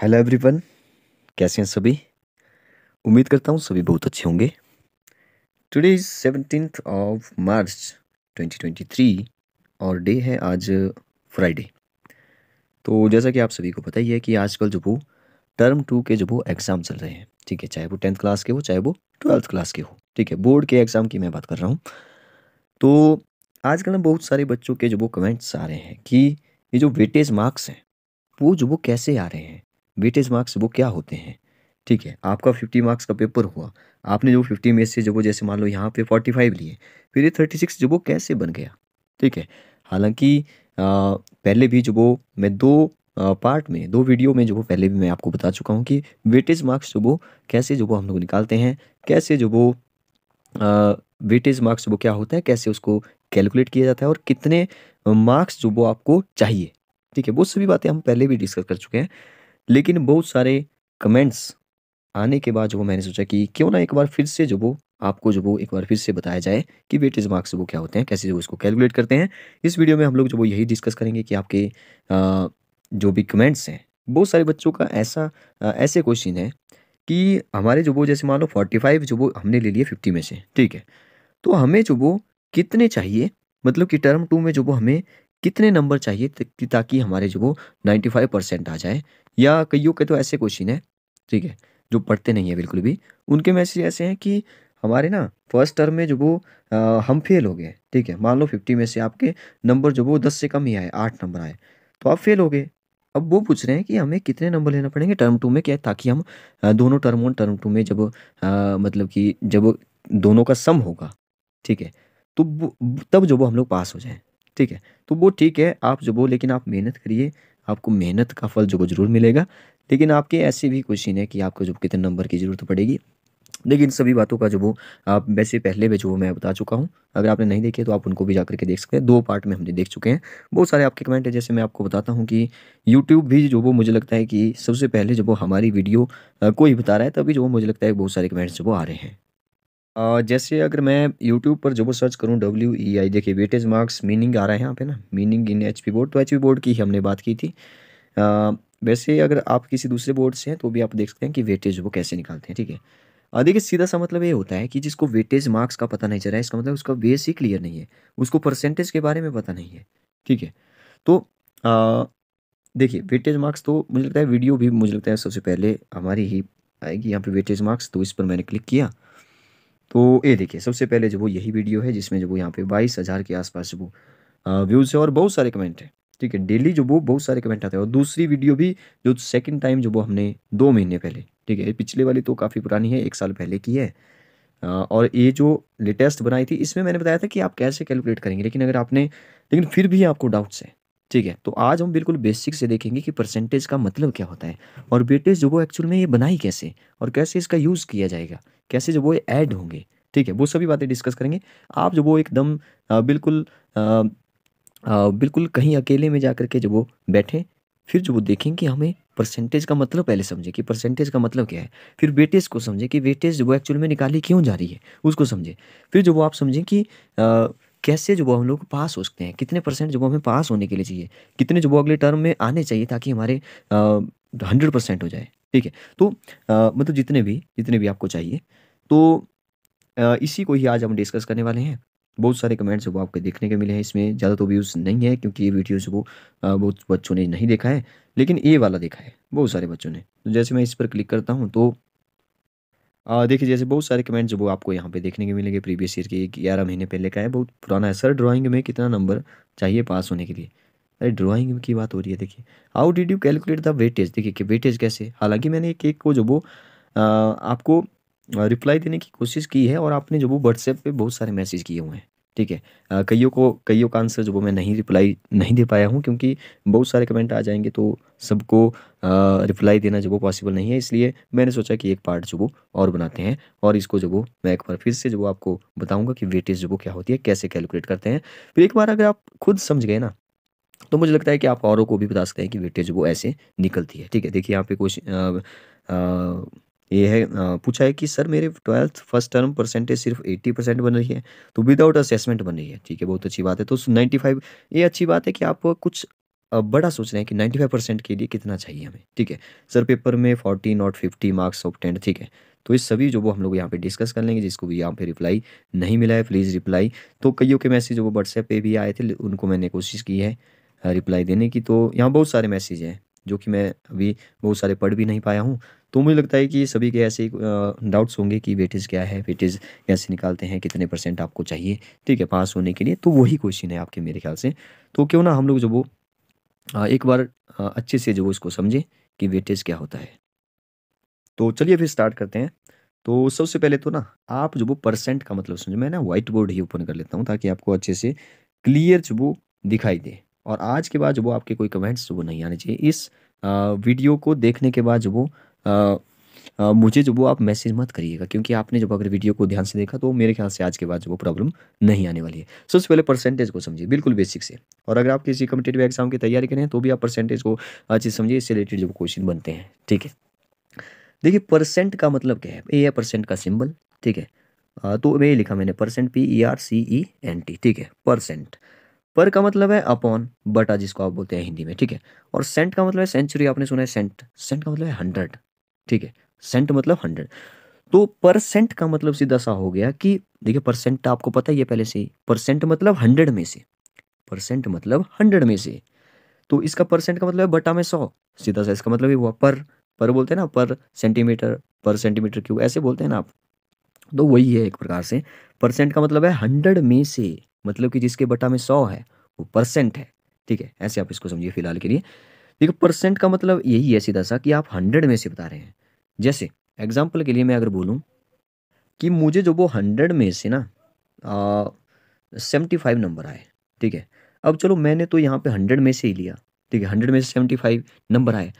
Hello everyone कैसे हैं सभी उम्मीद करता हूँ सभी बहुत अच्छे होंगे today is seventeen of March 2023 और डे है आज फ्राइडे तो जैसा कि आप सभी को पता ही है कि आजकल जो वो टर्म टू के जो वो एग्ज़ाम चल रहे हैं ठीक है चाहे वो टेंथ क्लास के हो चाहे वो ट्वेल्थ क्लास के हो ठीक है बोर्ड के एग्ज़ाम की मैं बात कर रहा हूँ तो आजकल ना बहुत सारे बच्चों के जो वो कमेंट्स आ रहे हैं कि ये जो वेटेज मार्क्स हैं वो जो वो कैसे आ रहे हैं वेटेज मार्क्स वो क्या होते हैं ठीक है आपका फिफ्टी मार्क्स का पेपर हुआ आपने जो फिफ्टी में से जो वो जैसे मान लो यहाँ पे फोर्टी फाइव लिए फिर ये थर्टी सिक्स जो वो कैसे बन गया ठीक है हालांकि पहले भी जो वो मैं दो पार्ट में दो वीडियो में जो वो पहले भी मैं आपको बता चुका हूँ कि वेटेज मार्क्स जो वो कैसे जो वो हम लोग निकालते हैं कैसे जो वो वेटेज मार्क्स वो क्या होता है कैसे उसको कैलकुलेट किया जाता है और कितने मार्क्स जो वो आपको चाहिए ठीक है वो सभी बातें हम पहले भी डिस्कस कर चुके हैं लेकिन बहुत सारे कमेंट्स आने के बाद जो वो मैंने सोचा कि क्यों ना एक बार फिर से जो वो आपको जो वो एक बार फिर से बताया जाए कि वेटेज मार्क्स वो क्या होते हैं कैसे जो इसको कैलकुलेट करते हैं इस वीडियो में हम लोग जो वो यही डिस्कस करेंगे कि आपके आ, जो भी कमेंट्स हैं बहुत सारे बच्चों का ऐसा आ, ऐसे क्वेश्चन है कि हमारे जो वो जैसे मान लो फोर्टी फाइव जो वो हमने ले लिए फिफ्टी में से ठीक है तो हमें जो वो कितने चाहिए मतलब कि टर्म टू में जो वो हमें कितने नंबर चाहिए ताकि हमारे जो वो नाइन्टी फाइव परसेंट आ जाए या कईयों के तो ऐसे क्वेश्चन है ठीक है जो पढ़ते नहीं है बिल्कुल भी उनके मैसेज ऐसे हैं कि हमारे ना फर्स्ट टर्म में जो वो आ, हम फेल हो गए ठीक है मान लो फिफ्टी में से आपके नंबर जो वो दस से कम ही आए आठ नंबर आए तो आप फेल हो गए अब वो पूछ रहे हैं कि हमें कितने नंबर लेना पड़ेंगे टर्म टू में क्या ताकि हम दोनों टर्म वन टर्म टू में जब आ, मतलब कि जब दोनों का सम होगा ठीक है तो तब जो वो हम लोग पास हो जाएं ठीक है तो वो ठीक है आप जो बो लेकिन आप मेहनत करिए आपको मेहनत का फल जो वो ज़रूर मिलेगा लेकिन आपके ऐसे भी क्वेश्चन है कि आपको जो कितने नंबर की ज़रूरत पड़ेगी लेकिन सभी बातों का जो वो आप वैसे पहले भी जो मैं बता चुका हूँ अगर आपने नहीं देखे तो आप उनको भी जा करके देख सकते हैं दो पार्ट में हमने देख चुके हैं बहुत सारे आपके कमेंट है जैसे मैं आपको बताता हूँ कि यूट्यूब भी जो वो मुझे लगता है कि सबसे पहले जब वो हमारी वीडियो कोई बता रहा है तभी जो वो मुझे लगता है बहुत सारे कमेंट्स जो वो आ रहे हैं जैसे अगर मैं यूट्यूब पर जो वो सर्च करूँ डब्ल्यू ई आई देखिए वेटेज मार्क्स मीनिंग आ रहा है यहाँ पे ना मीनिंग इन पी बोर्ड तो पी बोर्ड की ही हमने बात की थी आ, वैसे अगर आप किसी दूसरे बोर्ड से हैं तो भी आप देख सकते हैं कि वेटेज वो कैसे निकालते हैं ठीक है देखिए सीधा सा मतलब ये होता है कि जिसको वेटेज मार्क्स का पता नहीं चल रहा है इसका मतलब उसका बेस ही क्लियर नहीं है उसको परसेंटेज के बारे में पता नहीं है ठीक है तो देखिए वेटेज मार्क्स तो मुझे लगता है वीडियो भी मुझे लगता है सबसे पहले हमारी ही आएगी यहाँ पे वेटेज मार्क्स तो इस पर मैंने क्लिक किया तो ये देखिए सबसे पहले जो वो यही वीडियो है जिसमें जो वो यहाँ पे बाईस हज़ार के आसपास जो वो व्यूज़ है और बहुत सारे कमेंट हैं ठीक है डेली जो वो बहुत सारे कमेंट आते हैं और दूसरी वीडियो भी जो सेकंड टाइम जो वो हमने दो महीने पहले ठीक है पिछले वाली तो काफ़ी पुरानी है एक साल पहले की है और ये जो लेटेस्ट बनाई थी इसमें मैंने बताया था कि आप कैसे कैलकुलेट करेंगे लेकिन अगर आपने लेकिन फिर भी आपको डाउट्स हैं ठीक है तो आज हम बिल्कुल बेसिक से देखेंगे कि परसेंटेज का मतलब क्या होता है और बेटेज जो वो एक्चुअल में ये बनाई कैसे और कैसे इसका यूज़ किया जाएगा कैसे जब वो ऐड होंगे ठीक है वो सभी बातें डिस्कस करेंगे आप जब वो एकदम बिल्कुल आ, आ, बिल्कुल कहीं अकेले में जा करके जब वो बैठें फिर जब वो देखें कि हमें परसेंटेज का मतलब पहले समझें कि परसेंटेज का मतलब क्या है फिर वेटेज को समझें कि वेटेज वो एक्चुअल में निकाली क्यों जा रही है उसको समझें फिर जब वो आप समझें कि आ, कैसे जो वो हम लोग पास हो सकते हैं कितने परसेंट जो वो हमें पास होने के लिए चाहिए कितने जो वो अगले टर्म में आने चाहिए ताकि हमारे हंड्रेड परसेंट हो जाए ठीक है तो आ, मतलब जितने भी जितने भी आपको चाहिए तो आ, इसी को ही आज हम डिस्कस करने वाले हैं बहुत सारे कमेंट्स वो आपको देखने के मिले हैं इसमें ज़्यादा तो व्यूज़ नहीं है क्योंकि ये वीडियोज़ को बहुत बच्चों ने नहीं देखा है लेकिन ये वाला देखा है बहुत सारे बच्चों ने तो जैसे मैं इस पर क्लिक करता हूँ तो देखिए जैसे बहुत सारे कमेंट्स वो आपको यहाँ पे देखने के मिलेंगे प्रीवियस ईयर के ग्यारह महीने पहले का है बहुत पुराना है सर ड्राइंग में कितना नंबर चाहिए पास होने के लिए अरे ड्राइंग की बात हो रही है देखिए how did you calculate the weightage देखिए कि वेटेज कैसे हालांकि मैंने एक एक को जो वो आपको रिप्लाई देने की कोशिश की है और आपने जो वो व्हाट्सएप पे बहुत सारे मैसेज किए हुए हैं ठीक है कईयों को कईयों का आंसर जो वो मैं नहीं रिप्लाई नहीं दे पाया हूँ क्योंकि बहुत सारे कमेंट आ जाएंगे तो सबको रिप्लाई देना जो वो पॉसिबल नहीं है इसलिए मैंने सोचा कि एक पार्ट जो वो और बनाते हैं और इसको जो वो मैं एक बार फिर से जो वो आपको बताऊँगा कि वेटेज जो वो क्या होती है कैसे कैलकुलेट करते हैं फिर एक बार अगर आप खुद समझ गए ना तो मुझे लगता है कि आप औरों को भी बता सकते हैं कि वेटेज वो ऐसे निकलती है ठीक है देखिए यहाँ पे कुछ ये है पूछा है कि सर मेरे ट्वेल्थ फर्स्ट टर्म परसेंटेज सिर्फ 80 परसेंट बन रही है तो विदाउट असेसमेंट बन रही है ठीक है बहुत अच्छी बात है तो 95 ये अच्छी बात है कि आप कुछ बड़ा सोच रहे हैं कि 95 परसेंट के लिए कितना चाहिए हमें ठीक है सर पेपर में 40 नॉट 50 मार्क्स ऑफ टेंट ठीक है तो ये सभी जो वो हम लोग यहाँ पे डिस्कस कर लेंगे जिसको भी यहाँ पे रिप्लाई नहीं मिला है प्लीज़ रिप्लाई तो कईयों के मैसेज वो व्हाट्सएप पे भी आए थे उनको मैंने कोशिश की है रिप्लाई देने की तो यहाँ बहुत सारे मैसेज हैं जो कि मैं अभी बहुत सारे पढ़ भी नहीं पाया हूँ तो मुझे लगता है कि सभी के ऐसे डाउट्स होंगे कि वेटेज क्या है वेटेज कैसे निकालते हैं कितने परसेंट आपको चाहिए ठीक है पास होने के लिए तो वही क्वेश्चन है आपके मेरे ख्याल से तो क्यों ना हम लोग जो वो एक बार अच्छे से जो इसको समझें कि वेटेज क्या होता है तो चलिए फिर स्टार्ट करते हैं तो सबसे पहले तो ना आप जो वो परसेंट का मतलब समझो मैं ना व्हाइट बोर्ड ही ओपन कर लेता हूँ ताकि आपको अच्छे से क्लियर जो वो दिखाई दे और आज के बाद जो वो आपके कोई कमेंट्स वो नहीं आने चाहिए इस वीडियो को देखने के बाद जो वो आ, मुझे जो वो आप मैसेज मत करिएगा क्योंकि आपने जब अगर वीडियो को ध्यान से देखा तो मेरे ख्याल से आज के बाद जो वो प्रॉब्लम नहीं आने वाली है सबसे पहले परसेंटेज को समझिए बिल्कुल बेसिक से और अगर आप किसी कम्पिटेटिव एग्जाम की तैयारी करें तो भी आप परसेंटेज को अच्छी समझिए इससे रिलेटेड जो क्वेश्चन बनते हैं ठीक है देखिए परसेंट का मतलब क्या है ए है परसेंट का सिंबल ठीक है तो ये लिखा मैंने percent P E R C E N T ठीक है परसेंट पर का मतलब है अपॉन बटा जिसको आप बोलते हैं हिंदी में ठीक है और सेंट का मतलब है सेंचुरी आपने सुना है सेंट सेंट का मतलब है हंड्रेड ठीक है सेंट मतलब हंड्रेड तो परसेंट का मतलब सीधा सा हो गया कि देखिए परसेंट आपको पता ही है पहले से ही परसेंट मतलब हंड्रेड में से परसेंट मतलब हंड्रेड में से तो इसका परसेंट का मतलब है बटा में सौ सीधा सा इसका मतलब ये हुआ पर पर बोलते हैं ना पर सेंटीमीटर पर सेंटीमीटर क्यों ऐसे बोलते हैं ना आप तो वही है एक प्रकार से परसेंट का मतलब है हंड्रेड में से मतलब कि जिसके बटा में सौ है वो परसेंट है ठीक है ऐसे आप इसको समझिए फिलहाल के लिए देखो परसेंट का मतलब यही है सीधा सा कि आप हंड्रेड में से बता रहे हैं जैसे एग्जाम्पल के लिए मैं अगर बोलूँ कि मुझे जो वो हंड्रेड में से ना सेवेंटी फाइव नंबर आए ठीक है अब चलो मैंने तो यहाँ पे हंड्रेड में से ही लिया ठीक है हंड्रेड में से सेवेंटी फाइव नंबर आए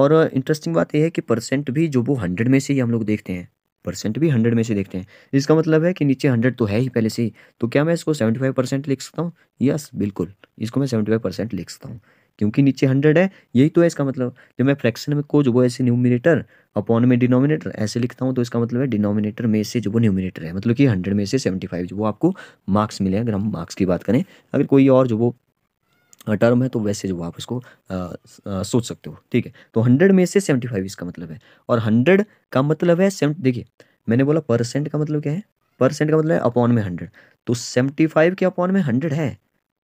और इंटरेस्टिंग बात यह है कि परसेंट भी जो वो हंड्रेड में से ही हम लोग देखते हैं परसेंट भी हंड्रेड में से देखते हैं इसका मतलब है कि नीचे हंड्रेड तो है ही पहले से ही तो क्या मैं इसको सेवेंटी फाइव परसेंट लिख सकता हूँ यस बिल्कुल इसको मैं सेवेंटी फाइव परसेंट लिख सकता हूँ क्योंकि नीचे हंड्रेड है यही तो है इसका मतलब जब मैं फ्रैक्शन में को जो वो ऐसे न्यूमिनेटर अपॉन में डिनोमिनेटर ऐसे लिखता हूँ तो इसका मतलब है डिनोमिनेटर में से जो वो न्यूमिनेटर है मतलब कि हंड्रेड में से सेवेंटी फाइव जो वो आपको मार्क्स मिले अगर हम मार्क्स की बात करें अगर कोई और जो वो टर्म है तो वैसे जो आप इसको आ, आ, सोच सकते हो ठीक है तो हंड्रेड में से सेवेंटी फाइव इसका मतलब है और हंड्रेड का मतलब है सेवन देखिए मैंने बोला परसेंट का मतलब क्या है परसेंट का मतलब है अपॉन में हंड्रेड तो सेवेंटी फाइव के अपॉन में हंड्रेड है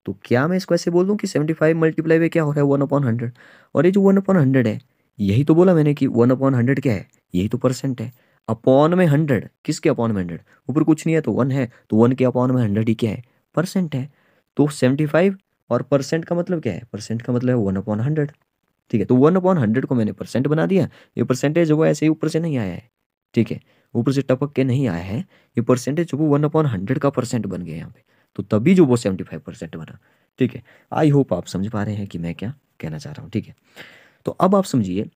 तो क्या मैं इसको ऐसे बोल दूँ कि सेवेंटी फाइव मल्टीप्लाई में क्या हो रहा है वन अपॉन हंड्रेड और ये जो वन अपॉन हंड्रेड है यही तो बोला मैंने कि वन अपॉन हंड्रेड क्या है यही तो परसेंट है अपॉन में हंड्रेड किसके अपॉन में हंड्रेड ऊपर कुछ नहीं है तो वन है तो वन के अपॉन में हंड्रेड ही क्या है परसेंट है तो सेवेंटी फाइव और परसेंट का मतलब क्या है परसेंट का मतलब है वन अपॉन हंड्रेड ठीक है तो वन अपॉन हंड्रेड को मैंने परसेंट बना दिया ये परसेंटेज वो ऐसे ही ऊपर से नहीं आया है ठीक है ऊपर से टपक के नहीं आया है ये परसेंटेज वो वन अपॉन हंड्रेड का परसेंट बन गया यहाँ पे तो तभी जो वो सेवेंटी फाइव परसेंट बना ठीक है आई होप आप समझ पा रहे हैं कि मैं क्या कहना चाह रहा हूँ ठीक है तो अब आप समझिए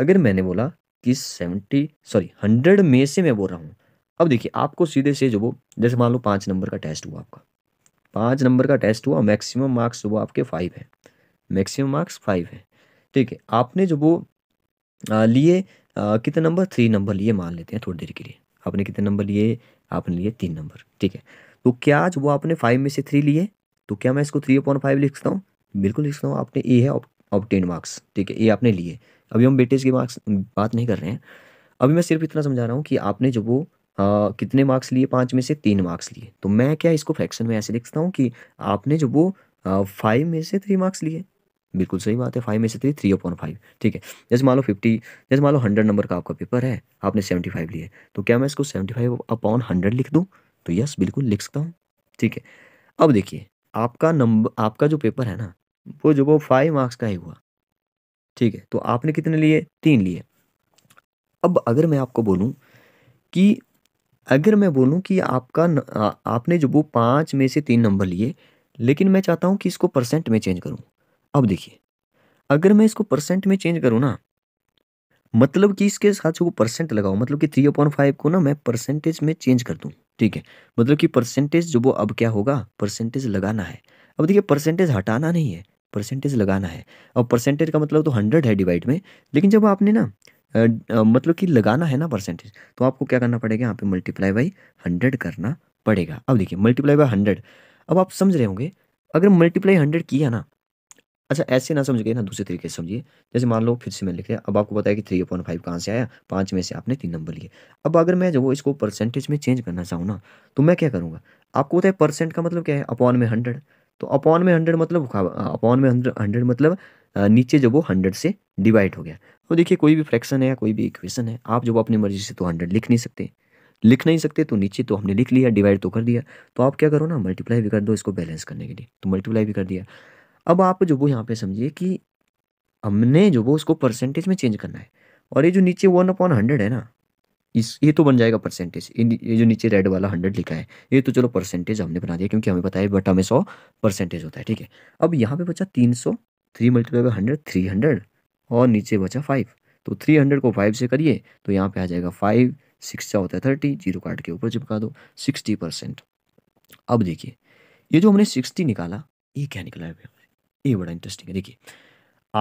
अगर मैंने बोला कि सेवेंटी सॉरी हंड्रेड में से मैं बोल रहा हूँ अब देखिए आपको सीधे से जो वो जैसे मान लो पाँच नंबर का टेस्ट हुआ आपका पाँच नंबर का टेस्ट हुआ मैक्सिमम मार्क्स वो आपके फाइव है मैक्सिमम मार्क्स फाइव है ठीक है आपने जो वो लिए कितने नंबर थ्री नंबर लिए मान लेते हैं थोड़ी देर के लिए आपने कितने नंबर लिए आपने लिए तीन नंबर ठीक है तो क्या जो वो आपने फाइव में से थ्री लिए तो क्या मैं इसको थ्री अपॉन फाइव लिखता हूँ बिल्कुल लिखता हूँ आपने ए है ऑप्टेन मार्क्स ठीक है ए आपने लिए अभी हम बेटेज के मार्क्स बात नहीं कर रहे हैं अभी मैं सिर्फ इतना समझा रहा हूँ कि आपने जो वो आ, कितने मार्क्स लिए पाँच में से तीन मार्क्स लिए तो मैं क्या इसको फ्रैक्शन में ऐसे लिखता हूँ कि आपने जो वो फाइव में से थ्री मार्क्स लिए बिल्कुल सही बात है फाइव में से थ्री थ्री अपॉन फाइव ठीक है जैसे मान लो फिफ्टी जैसे मान लो हंड्रेड नंबर का आपका पेपर है आपने सेवेंटी फाइव लिए तो क्या मैं इसको सेवेंटी फाइव अपॉन हंड्रेड लिख दूँ तो यस बिल्कुल लिख सकता हूँ ठीक है अब देखिए आपका नंबर आपका जो पेपर है ना वो जो वो फाइव मार्क्स का ही हुआ ठीक है तो आपने कितने लिए तीन लिए अब अगर मैं आपको बोलूँ कि अगर मैं बोलूँ कि आपका न आपने जो वो पाँच में से तीन नंबर लिए, लेकिन मैं चाहता हूँ कि इसको परसेंट में चेंज करूँ। अब देखिए, अगर मैं इसको परसेंट में चेंज करूँ ना, मतलब कि इसके साथ जो वो परसेंट लगाऊँ मतलब कि थ्री पॉइंट फाइव को ना मैं परसेंटेज में चेंज कर दूँ, ठीक है। मतलब कि परसेंटेज जो वो अब क्या होगा परसेंटेज लगाना है। अब देखिए परसेंटेज हटाना नहीं है, परसेंटेज लगाना है और परसेंटेज का मतलब तो हंड्रेड है डिवाइड में, लेकिन जब आपने ना मतलब कि लगाना है ना परसेंटेज तो आपको क्या करना पड़ेगा यहाँ पे मल्टीप्लाई बाई हंड्रेड करना पड़ेगा अब देखिए मल्टीप्लाई बाई हंड्रेड अब आप समझ रहे होंगे अगर मल्टीप्लाई हंड्रेड किया ना अच्छा ऐसे ना समझ गए ना दूसरे तरीके से समझिए जैसे मान लो फिर से मैं लिख रहा अब आपको बताया कि थ्री पॉइंट फाइव कहाँ से आया पाँच में से आपने तीन नंबर लिए अब अगर मैं जब वो इसको परसेंटेज में चेंज करना चाहूँ ना तो मैं क्या करूँगा आपको बताया परसेंट का मतलब क्या है अपॉन में हंड्रेड तो अपॉन में हंड्रेड मतलब अपॉन में हंड्रेड मतलब नीचे जब वो हंड्रेड से डिवाइड हो गया तो देखिए कोई भी फ्रैक्शन है या कोई भी इक्वेशन है आप जब अपनी मर्जी से तो हंड्रेड लिख नहीं सकते लिख नहीं सकते तो नीचे तो हमने लिख लिया डिवाइड तो कर दिया तो आप क्या करो ना मल्टीप्लाई भी कर दो इसको बैलेंस करने के लिए तो मल्टीप्लाई भी कर दिया अब आप जो वो यहाँ पे समझिए कि हमने जो वो उसको परसेंटेज में चेंज करना है और ये जो नीचे वन अपॉन हंड्रेड है ना इस ये तो बन जाएगा परसेंटेज ये जो नीचे रेड वाला हंड्रेड लिखा है ये तो चलो परसेंटेज हमने बना दिया क्योंकि हमें पता है बटा में सौ परसेंटेज होता है ठीक है अब यहाँ पे बचा तीन सौ three multiply by hundred three hundred और नीचे बचा फाइव तो थ्री हंड्रेड को फाइव से करिए तो यहाँ पे आ जाएगा फाइव सिक्स का होता है थर्टी जीरो कार्ड के ऊपर चिपका दो सिक्सटी परसेंट अब देखिए ये जो हमने सिक्सटी निकाला ये क्या निकला है ये बड़ा इंटरेस्टिंग है देखिए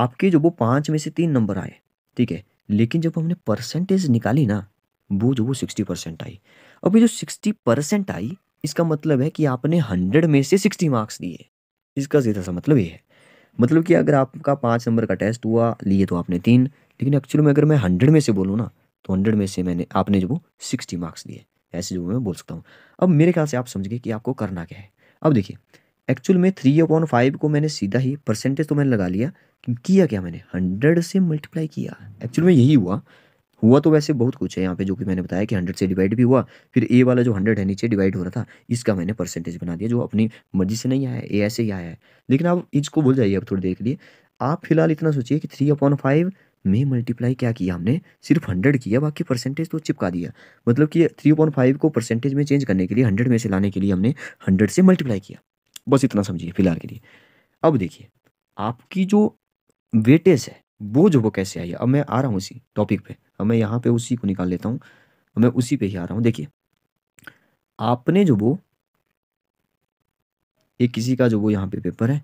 आपके जो वो पाँच में से तीन नंबर आए ठीक है लेकिन जब हमने परसेंटेज निकाली ना वो जो वो सिक्सटी परसेंट आई अब ये जो सिक्सटी परसेंट आई इसका मतलब है कि आपने हंड्रेड में से सिक्सटी मार्क्स दिए इसका सीधा सा मतलब ये है मतलब कि अगर आपका पाँच नंबर का टेस्ट हुआ लिए तो आपने तीन लेकिन एक्चुअल में अगर मैं हंड्रेड में से बोलूँ ना तो हंड्रेड में से मैंने आपने जो वो सिक्सटी मार्क्स दिए ऐसे जो मैं बोल सकता हूँ अब मेरे ख्याल से आप समझ गए कि आपको करना क्या है अब देखिए एक्चुअल में थ्री अपॉन फाइव को मैंने सीधा ही परसेंटेज तो मैंने लगा लिया किया क्या मैंने हंड्रेड से मल्टीप्लाई किया एक्चुअल में यही हुआ हुआ तो वैसे बहुत कुछ है यहाँ पे जो कि मैंने बताया कि हंड्रेड से डिवाइड भी हुआ फिर ए वाला जो हंड्रेड है नीचे डिवाइड हो रहा था इसका मैंने परसेंटेज बना दिया जो अपनी मर्जी से नहीं आया ए ऐसे ही आया है लेकिन आप इसको भूल जाइए अब थोड़ी देर के लिए आप फिलहाल इतना सोचिए कि थ्री अपॉन फाइव में मल्टीप्लाई क्या किया हमने सिर्फ हंड्रेड किया बाकी परसेंटेज तो चिपका दिया मतलब कि थ्री पॉइंट फाइव को परसेंटेज में चेंज करने के लिए हंड्रेड में से लाने के लिए हमने हंड्रेड से मल्टीप्लाई किया बस इतना समझिए फिलहाल के लिए अब देखिए आपकी जो वेटेज है वो जो वो कैसे आई अब मैं आ रहा हूँ इसी टॉपिक पर अब मैं यहाँ पे उसी को निकाल लेता हूँ मैं उसी पे ही आ रहा हूँ देखिए आपने जो वो ये किसी का जो वो यहाँ पे पेपर है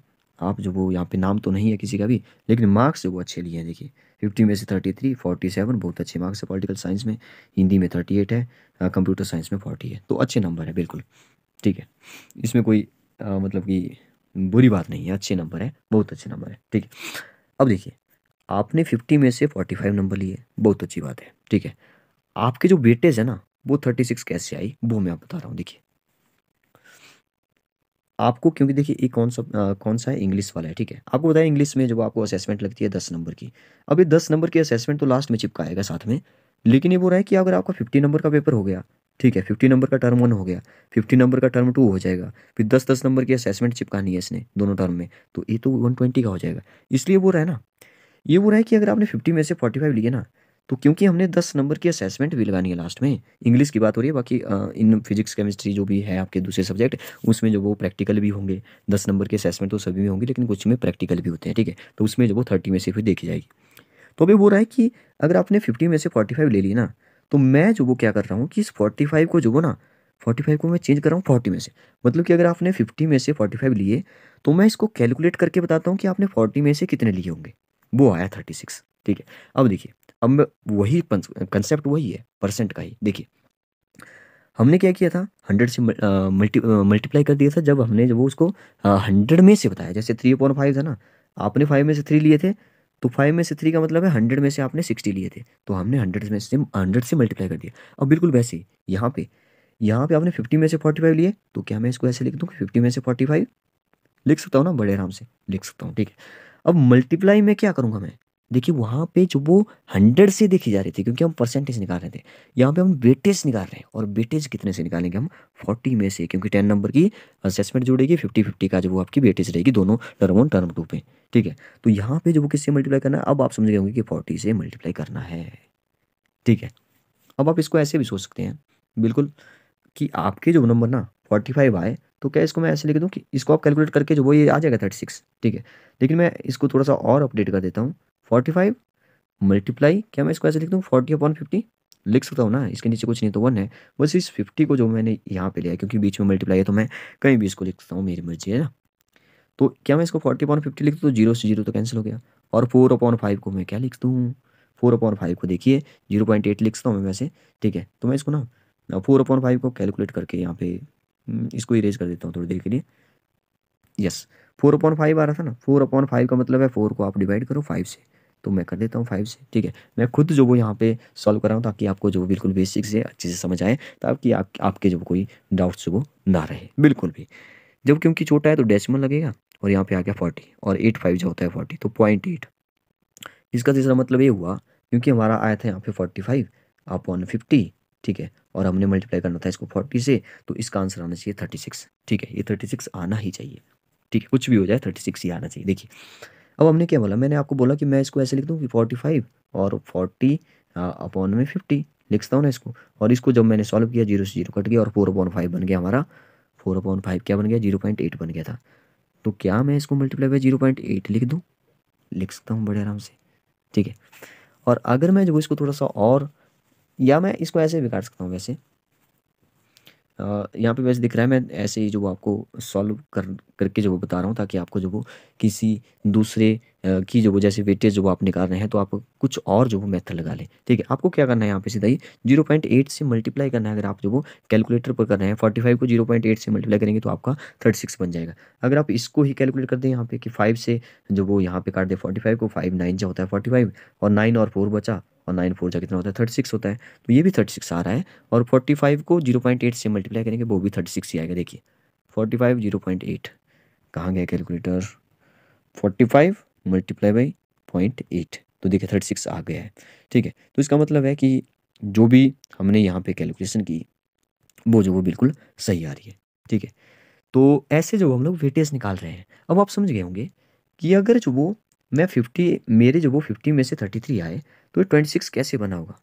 आप जो वो यहाँ पे नाम तो नहीं है किसी का भी लेकिन मार्क्स वो अच्छे लिए हैं देखिए फिफ्टी में से थर्टी थ्री फोर्टी सेवन बहुत अच्छे मार्क्स है पॉलिटिकल साइंस में हिंदी में थर्टी एट है कंप्यूटर साइंस में फोर्टी है तो अच्छे नंबर है बिल्कुल ठीक है इसमें कोई आ, मतलब कि बुरी बात नहीं है अच्छे नंबर है बहुत अच्छे नंबर है ठीक है अब देखिए आपने फिफ्टी में से फोर्टी फाइव नंबर लिए बहुत अच्छी बात है ठीक है आपके जो वेटेज है ना वो थर्टी सिक्स कैसे आई वो मैं आप बता रहा हूँ देखिए आपको क्योंकि देखिए ये कौन सा आ, कौन सा है इंग्लिश वाला है ठीक है आपको बताया इंग्लिश में जब आपको असेसमेंट लगती है दस नंबर की अब ये दस नंबर की असेसमेंट तो लास्ट में चिपकाएगा साथ में लेकिन ये बोल रहा है कि अगर आपका फिफ्टी नंबर का पेपर हो गया ठीक है फिफ्टी नंबर का टर्म वन हो गया फिफ्टी नंबर का टर्म टू हो जाएगा फिर दस दस नंबर की असेसमेंट चिपकानी है इसने दोनों टर्म में तो ये तो वन ट्वेंटी का हो जाएगा इसलिए बोल रहा है ना ये रहा है कि अगर आपने फिफ्टी में से फोर्टी फाइव लिए ना तो क्योंकि हमने दस नंबर की असेसमेंट भी लगानी है लास्ट में इंग्लिश की बात हो रही है बाकी इन फिजिक्स केमिस्ट्री जो भी है आपके दूसरे सब्जेक्ट उसमें जो वो प्रैक्टिकल भी होंगे दस नंबर के असेसमेंट तो सभी में होंगे लेकिन कुछ में प्रैक्टिकल भी होते हैं ठीक है तो उसमें जो वो थर्टी में से फिर देखी जाएगी तो अभी वो रहा है कि अगर आपने फिफ्टी में से फोर्टी फाइव ले ली ना तो मैं जो वो क्या कर रहा हूँ कि इस फोर्टी फाइव को जो वो ना फोर्टी फाइव को मैं चेंज कर रहा हूँ फोर्टी में से मतलब कि अगर आपने फिफ्टी में से फोर्टी फाइव लिए तो मैं इसको कैलकुलेट करके बताता हूँ कि आपने फोर्टी में से कितने लिए होंगे वो आया थर्टी सिक्स ठीक है अब देखिए अब वही कंसेप्ट वही है परसेंट का ही देखिए हमने क्या किया था हंड्रेड से मल्टी मल्टीप्लाई कर दिया था जब हमने जब वो उसको हंड्रेड में से बताया जैसे थ्री पॉइंट फाइव था ना आपने फाइव में से थ्री लिए थे तो फाइव में से थ्री का मतलब है हंड्रेड में से आपने सिक्सटी लिए थे तो हमने हंड्रेड में से हंड्रेड से मल्टीप्लाई कर दिया अब बिल्कुल वैसे ही यहाँ पे यहाँ पे आपने फिफ्टी में से फोर्टी फाइव लिए तो क्या मैं इसको ऐसे लिख दूँ कि फिफ्टी में से फोर्टी फाइव लिख सकता हूँ ना बड़े आराम से लिख सकता हूँ ठीक है अब मल्टीप्लाई में क्या करूँगा मैं देखिए वहाँ पे जो वो हंड्रेड से देखी जा रही थी क्योंकि हम परसेंटेज निकाल रहे थे यहाँ पे हम वेटेज निकाल रहे हैं और वेटेज कितने से निकालेंगे हम फोर्टी में से क्योंकि टेन नंबर की असेसमेंट जुड़ेगी फिफ्टी फिफ्टी का जो वो आपकी वेटेज रहेगी दोनों टर्म वन टर्म टू पे ठीक है तो यहाँ पे जो वो किससे मल्टीप्लाई करना है अब आप समझ गए होंगे कि फोर्टी से मल्टीप्लाई करना है ठीक है अब आप इसको ऐसे भी सोच सकते हैं बिल्कुल कि आपके जो नंबर ना फोर्टी फाइव आए तो क्या इसको मैं ऐसे लिख दूँ कि इसको आप कैलकुलेट करके जो वो ये आ जाएगा थर्टी सिक्स ठीक है लेकिन मैं इसको थोड़ा सा और अपडेट कर देता हूँ फोर्टी फाइव मल्टीप्लाई क्या मैं इसको ऐसे लिख दूँ फोर्टी अपॉन फिफ्टी लिख सकता हूँ ना इसके नीचे कुछ नहीं तो वन है बस इस फिफ्टी को जो मैंने यहाँ पर लिया क्योंकि बीच में मल्टीप्लाई है तो मैं कहीं भी इसको लिख सकता हूँ मेरी मर्जी है ना तो क्या मैं इसको फोर्टी अपॉन फिफ्टी लिख दूँ तो जीरो से जीरो तो कैंसिल हो गया और फोर अपॉन फाइव को मैं क्या लिख दूँ फोर अपॉन फाइव को देखिए जीरो पॉइंट एट लिखता हूँ मैं वैसे ठीक है तो मैं इसको ना फोर अपॉन फाइव को कैलकुलेट करके यहाँ पे हम्म, इसको इरेज कर देता हूँ थोड़ी देर के लिए यस फोर अपॉन फाइव आ रहा था ना फोर अपॉन फाइव का मतलब है फोर को आप डिवाइड करो फाइव से तो मैं कर देता हूँ फाइव से ठीक है मैं खुद जो वो यहाँ पे सॉल्व कर रहा हूँ ताकि आपको जो बिल्कुल बेसिक से अच्छे से समझ आए ताकि आप, आपके जो कोई डाउट्स वो ना रहे बिल्कुल भी जब क्योंकि छोटा है तो डेसिमल लगेगा और यहाँ पे आ गया फोर्टी और एट फाइव जो होता है फोर्टी तो पॉइंट एट इसका तीसरा मतलब ये हुआ क्योंकि हमारा आया था यहाँ पे फोर्टी फाइव अपॉन फिफ्टी ठीक है और हमने मल्टीप्लाई करना था इसको फोर्टी से तो इसका आंसर आना चाहिए थर्टी सिक्स ठीक है ये थर्टी सिक्स आना ही चाहिए ठीक है कुछ भी हो जाए थर्टी सिक्स ही आना चाहिए देखिए अब हमने क्या बोला मैंने आपको बोला कि मैं इसको ऐसे लिख दूँ कि फोर्टी फाइव और फोर्टी अपॉन में फिफ्टी लिखता हूँ ना इसको और इसको जब मैंने सॉल्व किया जीरो से जीरो कट गया और फोर अपॉन फाइव बन गया हमारा फोर अपॉन फाइव क्या बन गया जीरो पॉइंट एट बन गया था तो क्या मैं इसको multiply by zero point eight लिख दूँ लिख सकता हूँ बड़े आराम से ठीक है और अगर मैं जो इसको थोड़ा सा और या मैं इसको ऐसे भी काट सकता हूँ वैसे यहाँ पे वैसे दिख रहा है मैं ऐसे ही जो आपको सॉल्व कर करके जो वो बता रहा हूँ ताकि आपको जो वो किसी दूसरे की जो वो जैसे वेटेज जो वो आप निकाल रहे हैं तो आप कुछ और जो वो मेथड लगा लें ठीक है आपको क्या करना है यहाँ पे सीधा ही जीरो पॉइंट एट से मल्टीप्लाई करना है अगर आप जो वो कैलकुलेटर पर कर रहे हैं फोर्टी फाइव को जीरो पॉइंट एट से मल्टीप्लाई करेंगे तो आपका थर्टी सिक्स बन जाएगा अगर आप इसको ही कैलकुलेट कर दें यहाँ पे कि फाइव से जो वो यहाँ पे काट दें फोर्टी फाइव को फाइव नाइन जो होता है फोर्टी फाइव और नाइन और फोर बचा और नाइन फोर जा कितना होता है थर्टी सिक्स होता है तो ये भी थर्टी सिक्स आ रहा है और फोर्टी फाइव को जीरो पॉइंट एट से मल्टीप्लाई करेंगे वो भी थर्टी सिक्स ही आएगा देखिए forty five zero point eight कहाँ गया calculator forty five multiply by point eight तो देखिए थर्टी सिक्स आ गया है ठीक है तो इसका मतलब है कि जो भी हमने यहाँ पर कैलकुलेशन की वो जो वो बिल्कुल सही आ रही है ठीक है तो ऐसे जो हम लोग वेटेज निकाल रहे हैं अब आप समझ गए होंगे कि अगर जो वो मैं फिफ्टी मेरे जो वो फिफ्टी में से थर्टी थ्री आए तो ये ट्वेंटी सिक्स कैसे बना होगा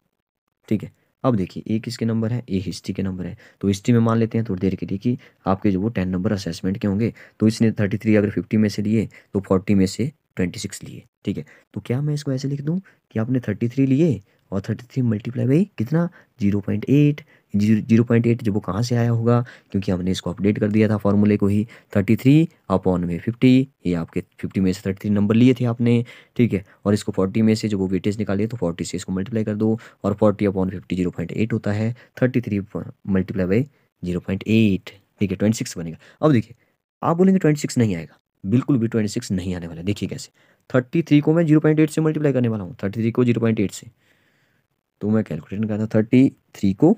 ठीक है अब देखिए ए किसके नंबर है ए हिस्ट्री के नंबर है तो हिस्ट्री में मान लेते हैं थोड़ी तो देर के लिए कि आपके जो वो टेन नंबर असेसमेंट के होंगे तो इसने थर्टी थ्री अगर फिफ्टी में से लिए तो फोर्टी में से ट्वेंटी सिक्स लिए ठीक है तो क्या मैं इसको ऐसे लिख दूँ कि आपने थर्टी थ्री लिए और थर्टी थ्री मल्टीप्लाई बाई कितना zero point eight zero point eight जो वो कहाँ से आया होगा क्योंकि हमने इसको अपडेट कर दिया था फॉर्मूले को ही थर्टी थ्री अपॉन में फिफ्टी ये आपके फिफ्टी में से थर्टी थ्री नंबर लिए थे आपने ठीक है और इसको फोर्टी में से जो वो वेटेज निकालिए तो फोर्टी से इसको मल्टीप्लाई कर दो और forty upon fifty zero point eight होता है thirty three multiply by zero point eight ठीक है ट्वेंटी सिक्स बनेगा अब देखिए आप बोलेंगे ट्वेंटी सिक्स नहीं आएगा बिल्कुल भी ट्वेंटी सिक्स नहीं आने वाला देखिए कैसे थर्टी थ्री को मैं जीरो पॉइंट एट से मल्टीप्लाई करने वाला हूँ थर्टी थ्री को जीरो पॉइंट एट से तो मैं कैलकुलेशन करता थर्टी थ्री को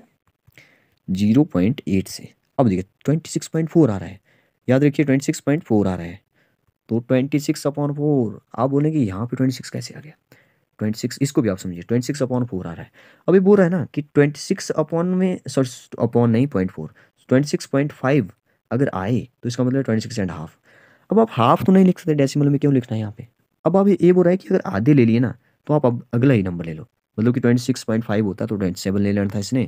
जीरो पॉइंट एट से अब देखिए ट्वेंटी सिक्स पॉइंट फोर आ रहा है याद रखिए ट्वेंटी सिक्स पॉइंट फोर आ रहा है तो ट्वेंटी सिक्स अपॉन फोर आप बोलेंगे यहाँ पे ट्वेंटी सिक्स कैसे आ गया ट्वेंटी सिक्स इसको भी आप समझिए ट्वेंटी सिक्स अपॉन फोर आ रहा है अभी बोल रहा है ना कि ट्वेंटी सिक्स अपॉन में सॉरी अपॉन नहीं point four twenty six point five अगर आए तो इसका मतलब ट्वेंटी सिक्स एंड हाफ अब आप हाफ तो नहीं लिख सकते डेसिमल में क्यों लिखना है यहाँ पे अब आप ये बोल रहा है कि अगर आधे ले लिए ना तो आप अब अगला ही नंबर ले लो मतलब कि ट्वेंटी सिक्स पॉइंट फाइव होता तो ट्वेंटी सेवन ले लेना था इसने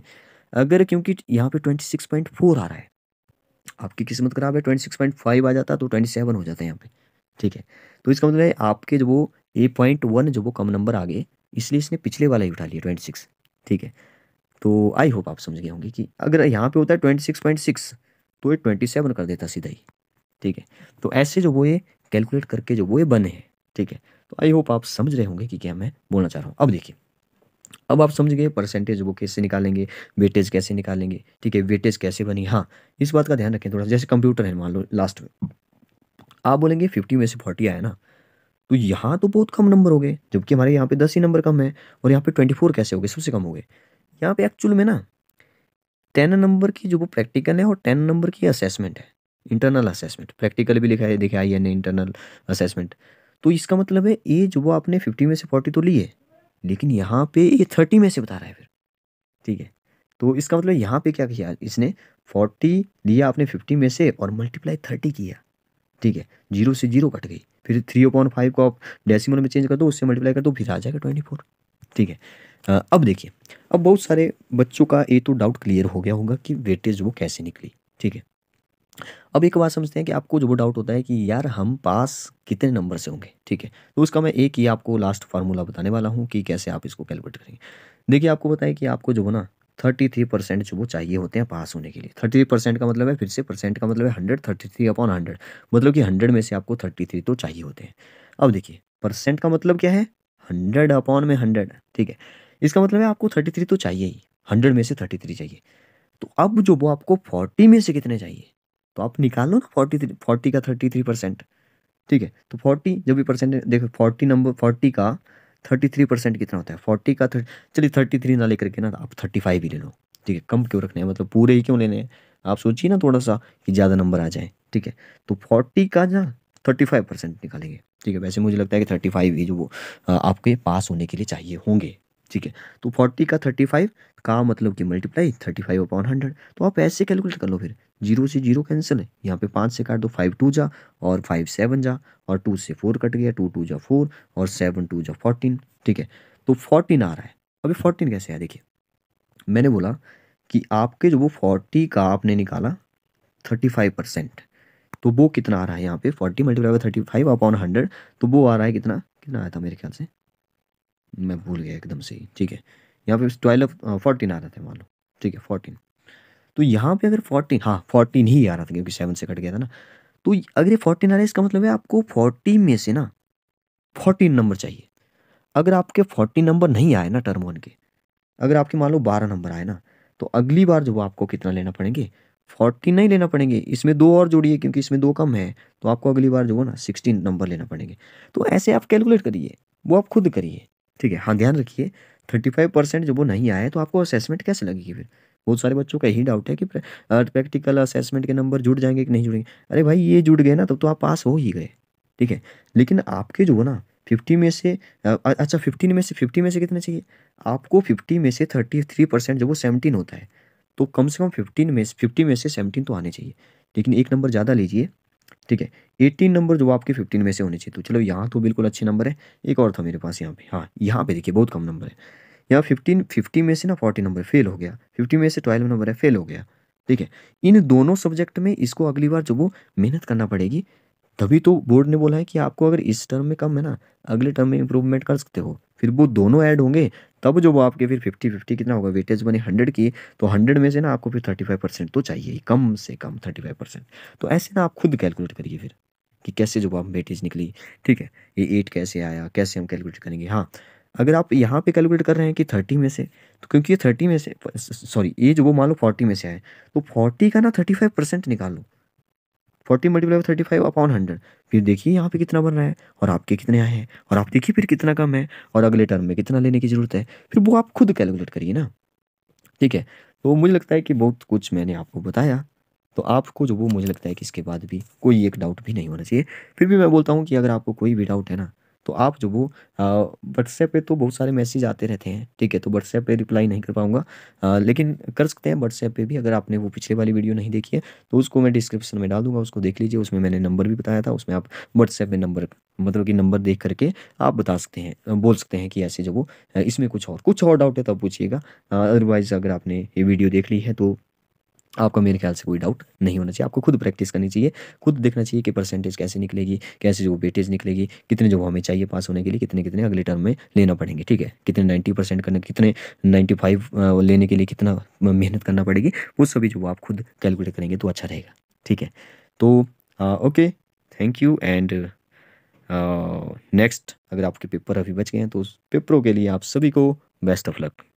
अगर क्योंकि यहाँ पे ट्वेंटी सिक्स पॉइंट फोर आ रहा है आपकी किस्मत खराब है ट्वेंटी सिक्स पॉइंट फाइव आ जाता तो ट्वेंटी सेवन हो जाता है यहाँ पे ठीक है तो इसका मतलब है आपके जो वो ए पॉइंट वन जो वो कम नंबर आ गए इसलिए इसने पिछले वाला ही उठा लिया ट्वेंटी सिक्स ठीक है तो आई होप आप समझ गए होंगे कि अगर यहाँ पे होता है ट्वेंटी सिक्स पॉइंट सिक्स तो ये ट्वेंटी सेवन कर देता सीधा ही ठीक है तो ऐसे जो वो ये कैलकुलेट करके जो वो ये बने हैं ठीक है तो आई होप आप समझ रहे होंगे कि क्या मैं बोलना चाह रहा हूँ अब देखिए अब आप समझ गए परसेंटेज वो कैसे निकालेंगे वेटेज कैसे निकालेंगे ठीक है वेटेज कैसे बनी हाँ इस बात का ध्यान रखें थोड़ा जैसे कंप्यूटर है मान लो लास्ट में आप बोलेंगे फिफ्टी में से फोर्टी आया ना तो यहाँ तो बहुत कम नंबर हो गए जबकि हमारे यहाँ पे दस ही नंबर कम है और यहाँ पे ट्वेंटी फोर कैसे हो गए सबसे कम हो गए यहाँ पे एक्चुअल में ना टेन नंबर की जो वो प्रैक्टिकल है और टेन नंबर की असेसमेंट है इंटरनल असेसमेंट प्रैक्टिकल भी लिखा है देखिए आई एन इंटरनल असेसमेंट तो इसका मतलब है ये जो वो आपने फिफ्टी में से फोर्टी तो लिए लेकिन यहाँ पे ये थर्टी में से बता रहा है फिर ठीक है तो इसका मतलब यहाँ पे क्या किया इसने फोर्टी लिया आपने फिफ्टी में से और मल्टीप्लाई थर्टी किया ठीक है जीरो से जीरो कट गई फिर थ्री पॉइंट फाइव को आप डेसिमल में चेंज कर दो उससे मल्टीप्लाई कर दो फिर आ जाएगा ट्वेंटी फोर ठीक है अब देखिए अब बहुत सारे बच्चों का ये तो डाउट क्लियर हो गया होगा कि वेटेज वो कैसे निकली ठीक है अब एक बात समझते हैं कि आपको जो डाउट होता है कि यार हम पास कितने नंबर से होंगे ठीक है तो उसका मैं एक ही आपको लास्ट फार्मूला बताने वाला हूँ कि कैसे आप इसको कैलकुलेट करेंगे देखिए आपको बताएं कि आपको जो ना थर्टी थ्री परसेंट जो वो चाहिए होते हैं पास होने के लिए थर्टी थ्री परसेंट का मतलब है फिर से परसेंट का मतलब है hundred thirty three upon hundred मतलब कि हंड्रेड में से आपको थर्टी थ्री तो चाहिए होते हैं अब देखिए परसेंट का मतलब क्या है हंड्रेड अपॉन में हंड्रेड ठीक है इसका मतलब है आपको थर्टी थ्री तो चाहिए ही हंड्रेड में से थर्टी थ्री चाहिए तो अब जो वो आपको फोर्टी में से कितने चाहिए तो आप निकाल लो ना फोर्टी थ्री फोर्टी का थर्टी थ्री परसेंट ठीक है तो फोर्टी जो भी परसेंट देखो फोर्टी नंबर फोर्टी का थर्टी थ्री परसेंट कितना होता है फोर्टी का थर्ट चलिए थर्टी थ्री ना लेकर के ना आप थर्टी फाइव ही ले लो ठीक है कम क्यों रखने हैं मतलब पूरे ही क्यों लेने हैं आप सोचिए ना थोड़ा सा कि ज़्यादा नंबर आ जाए ठीक है तो फोर्टी का ना थर्टी फाइव परसेंट निकालेंगे ठीक है वैसे मुझे लगता है कि थर्टी फाइव ही जो वो आपके पास होने के लिए चाहिए होंगे ठीक है तो फोर्टी का थर्टी फाइव का मतलब कि multiply thirty five upon hundred तो आप ऐसे कैलकुलेट कर लो फिर जीरो से जीरो कैंसिल है यहाँ पे पाँच से काट दो फाइव टू जा और फाइव सेवन जा और टू से फोर कट गया टू टू जा फोर और सेवन टू जा फोर्टीन ठीक है तो फोर्टीन आ रहा है अभी फोर्टीन कैसे आया देखिए मैंने बोला कि आपके जो वो फोर्टी का आपने निकाला थर्टी फाइव परसेंट तो वो कितना आ रहा है यहाँ पे forty multiply by thirty five upon hundred तो वो आ रहा है कितना कितना आया था मेरे ख्याल से मैं भूल गया एकदम से ही ठीक है यहाँ पे ट्वेल्व फोर्टीन हाँ, आ रहा था मान लो ठीक है फोर्टीन तो यहाँ पे अगर फोर्टीन हाँ फोर्टीन ही आ रहा था क्योंकि सेवन से कट गया था ना तो अगर ये फोर्टीन आ रहा है इसका मतलब है आपको फोर्टी में से ना फोर्टीन नंबर चाहिए अगर आपके फोर्टीन नंबर नहीं आए ना टर्म वन के अगर आपके मान लो बारह नंबर आए ना तो अगली बार जो आपको कितना लेना पड़ेंगे फोर्टीन नहीं लेना पड़ेंगे इसमें दो और जोड़िए क्योंकि इसमें दो कम है तो आपको अगली बार जो है ना सिक्सटीन नंबर लेना पड़ेंगे तो ऐसे आप कैलकुलेट करिए वो आप खुद करिए ठीक है हाँ ध्यान रखिए थर्टी फाइव परसेंट जब वो नहीं आए तो आपको असेसमेंट कैसे लगेगी फिर बहुत सारे बच्चों का यही डाउट है कि प्रैक्टिकल असेसमेंट के नंबर जुड़ जाएंगे कि नहीं जुड़ेंगे अरे भाई ये जुड़ गए ना तब तो आप पास हो ही गए ठीक है लेकिन आपके जो ना फिफ्टी में से अच्छा फिफ्टीन में से फिफ्टी में से कितने चाहिए आपको फिफ्टी में से थर्टी थ्री परसेंट जब वो सेवनटीन होता है तो कम से कम फिफ्टीन में फिफ्टी में से सेवनटीन तो आने चाहिए लेकिन एक नंबर ज़्यादा लीजिए ठीक है एटीन नंबर जो आपके फिफ्टीन में से होने चाहिए तो चलो यहाँ तो बिल्कुल अच्छे नंबर है एक और था मेरे पास यहाँ पे हाँ यहाँ पे देखिए बहुत कम नंबर है यहाँ फिफ्टीन फिफ्टी में से ना फोर्टी नंबर फेल हो गया फिफ्टी में से ट्वेल्व नंबर है फेल हो गया ठीक है इन दोनों सब्जेक्ट में इसको अगली बार जो वो मेहनत करना पड़ेगी तभी तो बोर्ड ने बोला है कि आपको अगर इस टर्म में कम है ना अगले टर्म में इम्प्रूवमेंट कर सकते हो फिर वो दोनों ऐड होंगे तब जो वो आपके फिर फिफ्टी फिफ्टी कितना होगा वेटेज बने हंड्रेड की तो हंड्रेड में से ना आपको फिर थर्टी फाइव परसेंट तो चाहिए ही कम से कम थर्टी फाइव परसेंट तो ऐसे ना आप खुद कैलकुलेट करिए फिर कि कैसे जो आप वेटेज निकली ठीक है ये एट कैसे आया कैसे हम कैलकुलेट करेंगे हाँ अगर आप यहाँ पे कैलकुलेट कर रहे हैं कि थर्टी में से तो क्योंकि ये थर्टी में से सॉरी ये जो वो मान लो फोर्टी में से आए तो फोर्टी का ना थर्टी फाइव परसेंट निकाल लो forty multiply by thirty five upon hundred फिर देखिए यहाँ पे कितना बन रहा है और आपके कितने आए हैं और आप देखिए फिर कितना कम है और अगले टर्म में कितना लेने की ज़रूरत है फिर वो आप खुद कैलकुलेट करिए ना ठीक है तो मुझे लगता है कि बहुत कुछ मैंने आपको बताया तो आपको जो वो मुझे लगता है कि इसके बाद भी कोई एक डाउट भी नहीं होना चाहिए फिर भी मैं बोलता हूँ कि अगर आपको कोई भी डाउट है ना तो आप जो वो व्हाट्सएप पे तो बहुत सारे मैसेज आते रहते हैं ठीक है तो व्हाट्सएप पे रिप्लाई नहीं कर पाऊँगा लेकिन कर सकते हैं व्हाट्सएप पे भी अगर आपने वो पिछले वाली वीडियो नहीं देखी है तो उसको मैं डिस्क्रिप्शन में डाल दूंगा उसको देख लीजिए उसमें मैंने नंबर भी बताया था उसमें आप व्हाट्सएप में नंबर मतलब कि नंबर देख करके आप बता सकते हैं बोल सकते हैं कि ऐसे जो वो इसमें कुछ और कुछ और डाउट है तब पूछिएगा अदरवाइज़ अगर आपने ये वीडियो देख ली है तो आपका मेरे ख्याल से कोई डाउट नहीं होना चाहिए आपको खुद प्रैक्टिस करनी चाहिए खुद देखना चाहिए कि परसेंटेज कैसे निकलेगी कैसे जो वेटेज निकलेगी कितने जो हमें चाहिए पास होने के लिए कितने कितने अगले टर्म में लेना पड़ेंगे ठीक है कितने नाइन्टी परसेंट करने कितने नाइन्टी फाइव लेने के लिए कितना मेहनत करना पड़ेगी वो सभी जो आप खुद कैलकुलेट करेंगे तो अच्छा रहेगा ठीक है तो okay thank you and next अगर आपके पेपर अभी बच गए हैं तो उस पेपरों के लिए आप सभी को बेस्ट ऑफ लक